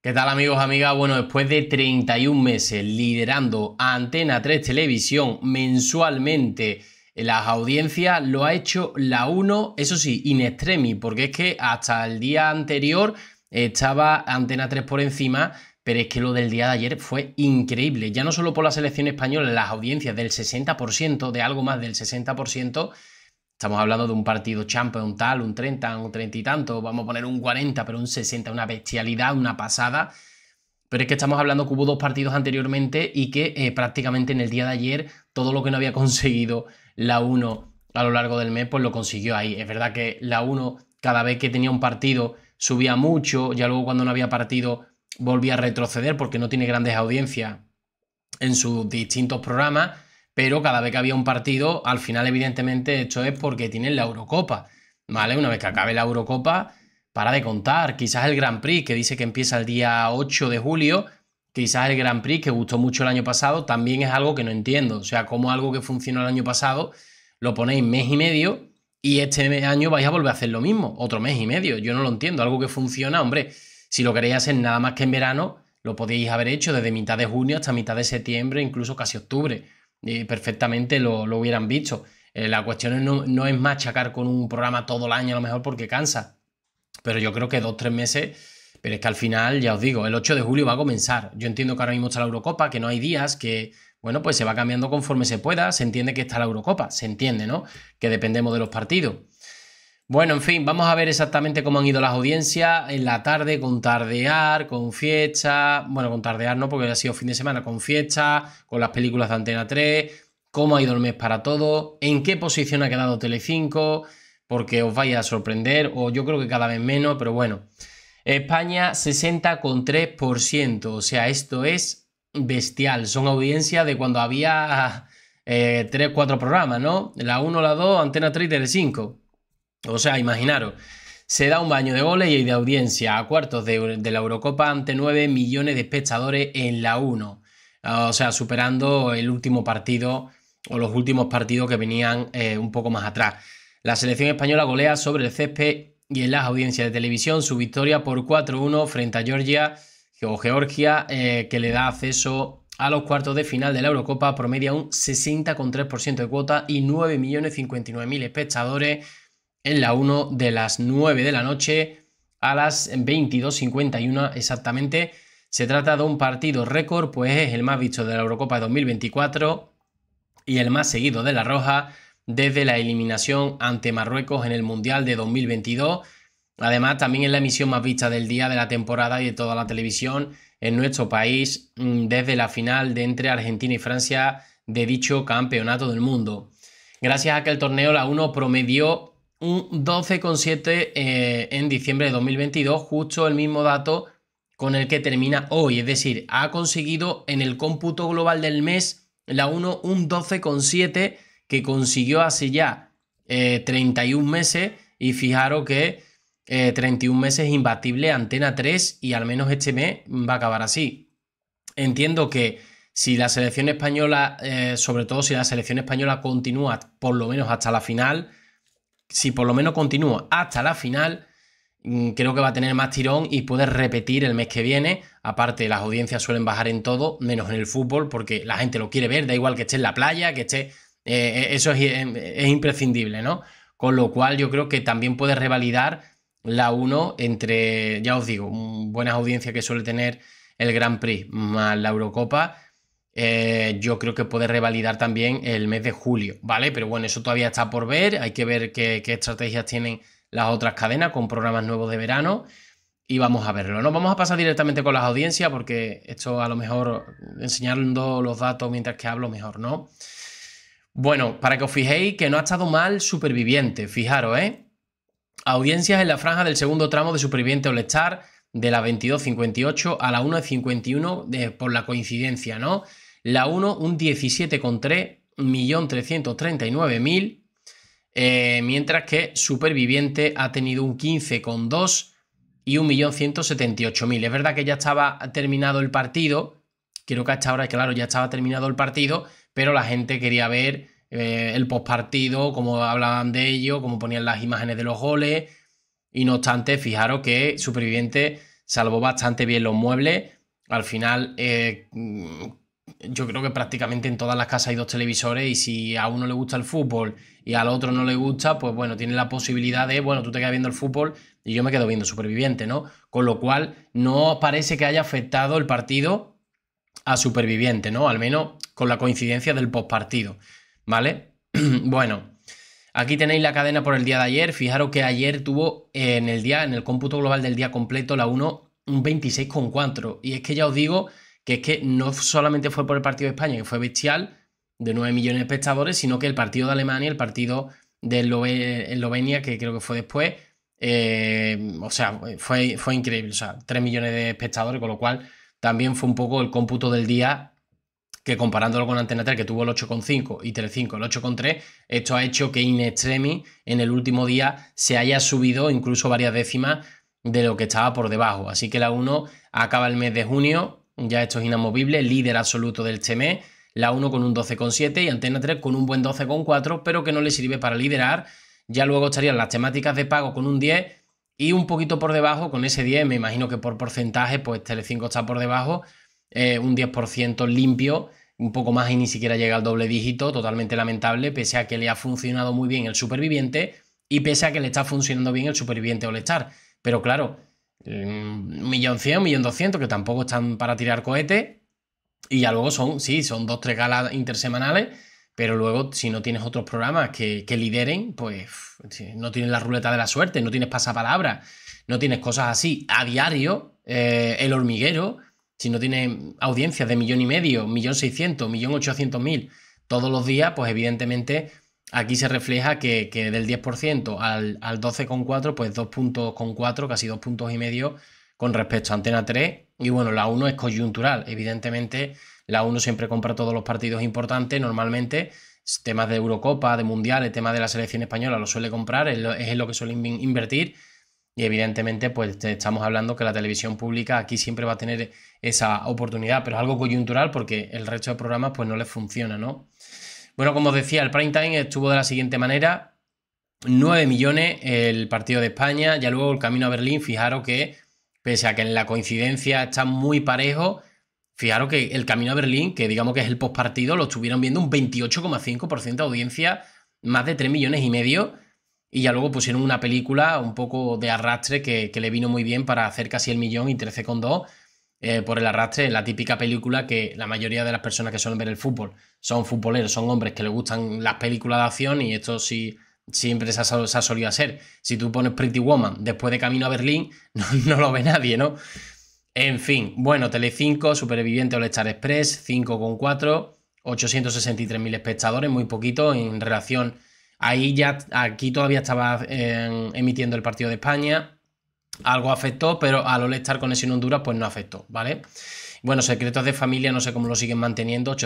¿Qué tal amigos, amigas? Bueno, después de 31 meses liderando Antena 3 Televisión mensualmente las audiencias, lo ha hecho la 1, eso sí, in extremis, porque es que hasta el día anterior estaba Antena 3 por encima, pero es que lo del día de ayer fue increíble, ya no solo por la selección española, las audiencias del 60%, de algo más del 60%, Estamos hablando de un partido champion, un tal, un 30, un 30 y tanto, vamos a poner un 40, pero un 60, una bestialidad, una pasada. Pero es que estamos hablando que hubo dos partidos anteriormente y que eh, prácticamente en el día de ayer todo lo que no había conseguido la 1 a lo largo del mes, pues lo consiguió ahí. Es verdad que la 1 cada vez que tenía un partido subía mucho, ya luego cuando no había partido volvía a retroceder porque no tiene grandes audiencias en sus distintos programas pero cada vez que había un partido, al final evidentemente esto es porque tienen la Eurocopa, ¿vale? Una vez que acabe la Eurocopa, para de contar, quizás el Grand Prix que dice que empieza el día 8 de julio, quizás el Grand Prix que gustó mucho el año pasado, también es algo que no entiendo, o sea, como algo que funcionó el año pasado, lo ponéis mes y medio y este año vais a volver a hacer lo mismo, otro mes y medio, yo no lo entiendo, algo que funciona, hombre, si lo queréis hacer nada más que en verano, lo podéis haber hecho desde mitad de junio hasta mitad de septiembre, incluso casi octubre y perfectamente lo, hubieran visto. Eh, la cuestión no, no, es machacar con un programa todo el año a lo mejor porque cansa, pero yo creo que dos, tres meses... Pero es que al final, ya os digo, el 8 de julio va a comenzar. Yo entiendo que ahora mismo está la Eurocopa, que no hay días, que, bueno, pues se va cambiando conforme se pueda. Se entiende que está la Eurocopa, se entiende, ¿no? Que dependemos de los partidos. Bueno, en fin, vamos a ver exactamente cómo han ido las audiencias en la tarde, con tardear, con fiesta, bueno, con tardear no, porque ha sido fin de semana, con fiesta, con las películas de Antena 3, cómo ha ido el mes para todo, en qué posición ha quedado Telecinco, porque os vaya a sorprender, o yo creo que cada vez menos, pero bueno. España 60,3%, o sea, esto es bestial, son audiencias de cuando había 3, eh, 4 programas, ¿no? La 1, la 2, Antena 3 y Telecinco. O sea, imaginaros, se da un baño de goles y de audiencia a cuartos de, la Eurocopa ante 9 millones de espectadores en la 1. Ah, o sea, superando el último partido o los últimos partidos que venían eh, un poco más atrás. La selección española golea sobre el césped y en las audiencias de televisión su victoria por 4-1 frente a Georgia Georgia, eh, que le da acceso a los cuartos de final de la Eurocopa, promedia un 60,3% de cuota y millones 9.059.000 espectadores en la 1 de las 9 de la noche a las 22.51 exactamente. Se trata de un partido récord, pues es el más visto de la Eurocopa 2024 y el más seguido de la Roja desde la eliminación ante Marruecos en el Mundial de 2022. Además, también es la emisión más vista del día de la temporada y de toda la televisión en nuestro país mm, desde la final de entre Argentina y Francia de dicho campeonato del mundo. Gracias a que el torneo la 1 promedió un 12,7 eh, en diciembre de 2022, justo el mismo dato con el que termina hoy, es decir, ha conseguido en el cómputo global del mes la 1 un 12,7 que consiguió hace ya 31 eh, meses y fijaros que 31 eh, meses imbatible Antena 3 y al menos este mes va a acabar así. Entiendo que si la selección española, sobre todo si la selección española continúa por lo menos hasta la final, si por lo menos continúa hasta la final, mm, creo que va a tener más tirón y puede repetir el mes que viene. Aparte, las audiencias suelen bajar en todo, menos en el fútbol, porque la gente lo quiere ver, da igual que esté en la playa, que esté... Eh, eh, eso es, em, es, imprescindible, ¿no? Con lo cual yo creo que también puede revalidar la 1 entre, ya os digo, mm, buenas audiencias que suele tener el Gran Prix más la Eurocopa eh, yo creo que puede revalidar también el mes de julio, ¿vale? Pero bueno, eso todavía está por ver, hay que ver qué, qué, estrategias tienen las otras cadenas con programas nuevos de verano y vamos a verlo, ¿no? Vamos a pasar directamente con las audiencias porque esto a lo mejor enseñando los datos mientras que hablo mejor, ¿no? Bueno, para que os fijéis que no ha estado mal Superviviente, fijaros, ¿eh? Audiencias en la franja del segundo tramo de Superviviente All Star de la 22.58 a la 1.51 por la coincidencia, ¿no? La 1 un 17,3, 1.339.000, eh, mientras que Superviviente ha tenido un 15,2 y 1.178.000. Es verdad que ya estaba terminado el partido, creo que hasta ahora, claro, ya estaba terminado el partido, pero la gente quería ver eh, el postpartido, cómo hablaban de ello, cómo ponían las imágenes de los goles. Y no obstante, fijaros que Superviviente salvó bastante bien los muebles. Al final eh, yo creo que prácticamente en todas las casas hay dos televisores y si a uno le gusta el fútbol y al otro no le gusta, pues bueno, tiene la posibilidad de, bueno, tú te quedas viendo el fútbol y yo me quedo viendo Superviviente, ¿no? Con lo cual, no parece que haya afectado el partido a Superviviente, ¿no? Al menos con la coincidencia del postpartido, ¿vale? bueno, aquí tenéis la cadena por el día de ayer. Fijaros que ayer tuvo en el día, en el cómputo global del día completo, la 1 un 26,4. Y es que ya os digo que es que no solamente fue por el partido de España, que fue bestial, de 9 millones de espectadores, sino que el partido de Alemania, el partido de Eslovenia, que creo que fue después, eh, o sea, fue, fue increíble, o sea, 3 millones de espectadores, con lo cual también fue un poco el cómputo del día que comparándolo con Antena 3, que tuvo el 8,5 y 3,5 el 8,3, esto ha hecho que In Extremis en el último día se haya subido incluso varias décimas de lo que estaba por debajo. Así que la 1 acaba el mes de junio ya esto es inamovible, líder absoluto del CME la 1 con un 12,7 y Antena 3 con un buen 12,4, pero que no le sirve para liderar. Ya luego estarían las temáticas de pago con un 10 y un poquito por debajo con ese 10, me imagino que por porcentaje, pues Tele5 está por debajo, eh, un 10% limpio, un poco más y ni siquiera llega al doble dígito, totalmente lamentable, pese a que le ha funcionado muy bien el superviviente y pese a que le está funcionando bien el superviviente All Star. Pero claro, millón cien, millón doscientos, que tampoco están para tirar cohetes Y ya luego son, sí, son dos, tres galas intersemanales, pero luego si no tienes otros programas que, que lideren, pues no tienes la ruleta de la suerte, no tienes pasapalabra, no tienes cosas así a diario, eh, el hormiguero, si no tienes audiencias de millón y medio, millón seiscientos, millón ochocientos mil todos los días, pues evidentemente Aquí se refleja que, del 10% al, 12,4, pues 2,4 casi 2,5 con respecto a Antena 3. Y bueno, la 1 es coyuntural. Evidentemente, la 1 siempre compra todos los partidos importantes. Normalmente, temas de Eurocopa, de Mundial, el tema de la selección española lo suele comprar, es lo, lo que suele invertir. Y evidentemente, pues estamos hablando que la televisión pública aquí siempre va a tener esa oportunidad, pero es algo coyuntural porque el resto de programas pues no les funciona, ¿no? Bueno, como os decía, el prime time estuvo de la siguiente manera. 9 millones el partido de España, ya luego el camino a Berlín, fijaros que, pese a que en la coincidencia está muy parejo, fijaros que el camino a Berlín, que digamos que es el postpartido, lo estuvieron viendo un 28,5% de audiencia, más de 3 millones y medio, y ya luego pusieron una película un poco de arrastre que, que le vino muy bien para hacer casi el millón y 13,2 eh, por el arrastre, la típica película que la mayoría de las personas que suelen ver el fútbol son futboleros, son hombres que les gustan las películas de acción y esto sí siempre se ha, solido hacer. Si tú pones Pretty Woman después de Camino a Berlín, no, lo ve nadie, ¿no? En fin, bueno, Tele5, Superviviente All Star Express, 5,4, 863.000 espectadores, muy poquito en relación... Ahí ya, aquí todavía estaba eh, emitiendo el partido de España, algo afectó, pero al con eso en Honduras, pues no afectó, ¿vale? Bueno, secretos de familia, no sé cómo lo siguen manteniendo,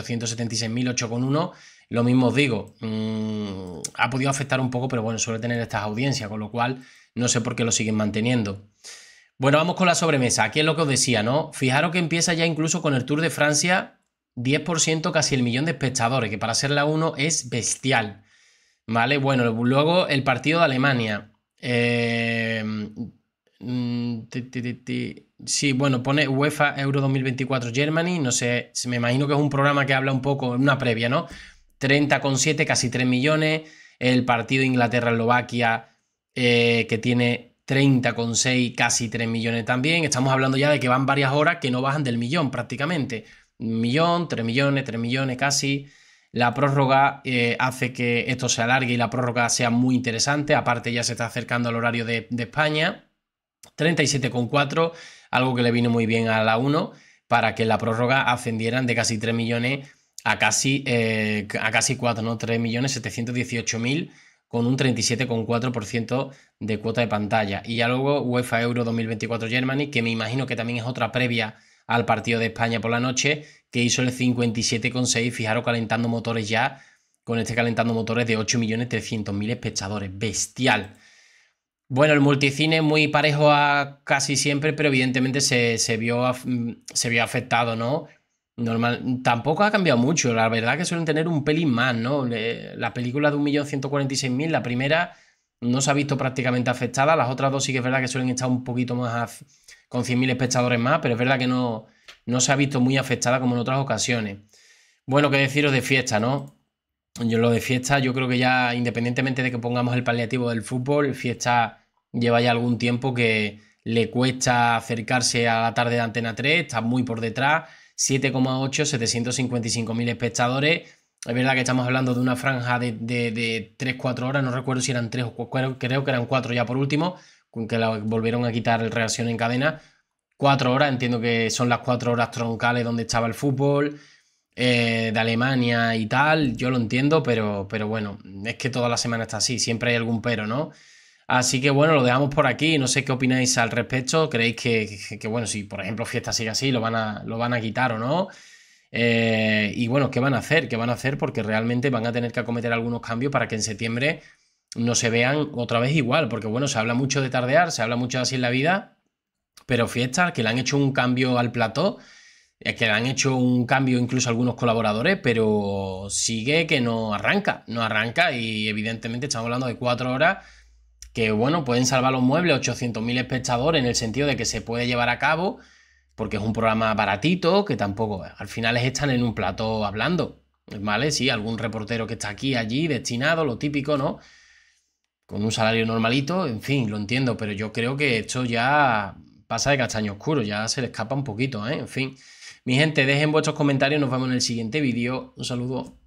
uno Lo mismo os digo, mm, ha podido afectar un poco, pero bueno, suele tener estas audiencias, con lo cual no sé por qué lo siguen manteniendo. Bueno, vamos con la sobremesa. Aquí es lo que os decía, ¿no? Fijaros que empieza ya incluso con el Tour de Francia, 10%, casi el millón de espectadores, que para ser la 1 es bestial. ¿Vale? Bueno, luego el partido de Alemania. Eh, Mm, sí, bueno, pone UEFA Euro 2024 Germany, no sé, me imagino que es un programa que habla un poco, una previa, ¿no? 30,7, casi 3 millones. El partido Inglaterra-Eslovaquia, eh, que tiene 30,6, casi 3 millones también. Estamos hablando ya de que van varias horas que no bajan del millón prácticamente. millón, 3 millones, 3 millones casi. La prórroga eh, hace que esto se alargue y la prórroga sea muy interesante. Aparte ya se está acercando al horario de España. 37,4, algo que le vino muy bien a la 1 para que la prórroga ascendieran de casi 3 millones a casi, eh, a casi 4, ¿no? 3.718.000 con un 37,4% de cuota de pantalla. Y ya luego UEFA Euro 2024 Germany, que me imagino que también es otra previa al partido de España por la noche, que hizo el 57,6, fijaros, calentando motores ya, con este calentando motores de 8.300.000 espectadores. Bestial. Bueno, el multicine muy parejo a casi siempre, pero evidentemente se, vio, se vio afectado, ¿no? Normal, tampoco ha cambiado mucho, la verdad que suelen tener un pelín más, ¿no? la película de 1.146.000, la primera no se ha visto prácticamente afectada, las otras dos sí que es verdad que suelen estar un poquito más con 100.000 espectadores más, pero es verdad que no, no se ha visto muy afectada como en otras ocasiones. Bueno, qué deciros de fiesta, ¿no? Yo lo de fiesta, yo creo que ya independientemente de que pongamos el paliativo del fútbol, fiesta lleva ya algún tiempo que le cuesta acercarse a la tarde de Antena 3, está muy por detrás, 7,8, 755.000 espectadores. Es verdad que estamos hablando de una franja de, 3-4 horas, no recuerdo si eran 3 o 4, creo que eran 4 ya por último, que la volvieron a quitar el reacción en cadena. 4 horas, entiendo que son las 4 horas troncales donde estaba el fútbol, eh, de Alemania y tal, yo lo entiendo, pero, pero bueno, es que toda la semana está así, siempre hay algún pero, ¿no? Así que bueno, lo dejamos por aquí. No sé qué opináis al respecto. ¿Creéis que, bueno, si por ejemplo Fiesta sigue así, lo van a, lo van a quitar o no? Eh, y bueno, ¿qué van a hacer? ¿Qué van a hacer? Porque realmente van a tener que acometer algunos cambios para que en septiembre no se vean otra vez igual. Porque bueno, se habla mucho de tardear, se habla mucho de así en la vida, pero Fiesta, que le han hecho un cambio al plató, es que le han hecho un cambio incluso a algunos colaboradores, pero sigue que no arranca, no arranca y evidentemente estamos hablando de cuatro horas que bueno, pueden salvar los muebles 800.000 espectadores en el sentido de que se puede llevar a cabo, porque es un programa baratito, que tampoco, al final están en un plato hablando, ¿vale? Sí, algún reportero que está aquí, allí, destinado, lo típico, ¿no? Con un salario normalito, en fin, lo entiendo, pero yo creo que esto ya pasa de castaño oscuro, ya se le escapa un poquito, ¿eh? En fin. Mi gente, dejen vuestros comentarios, nos vemos en el siguiente vídeo. Un saludo.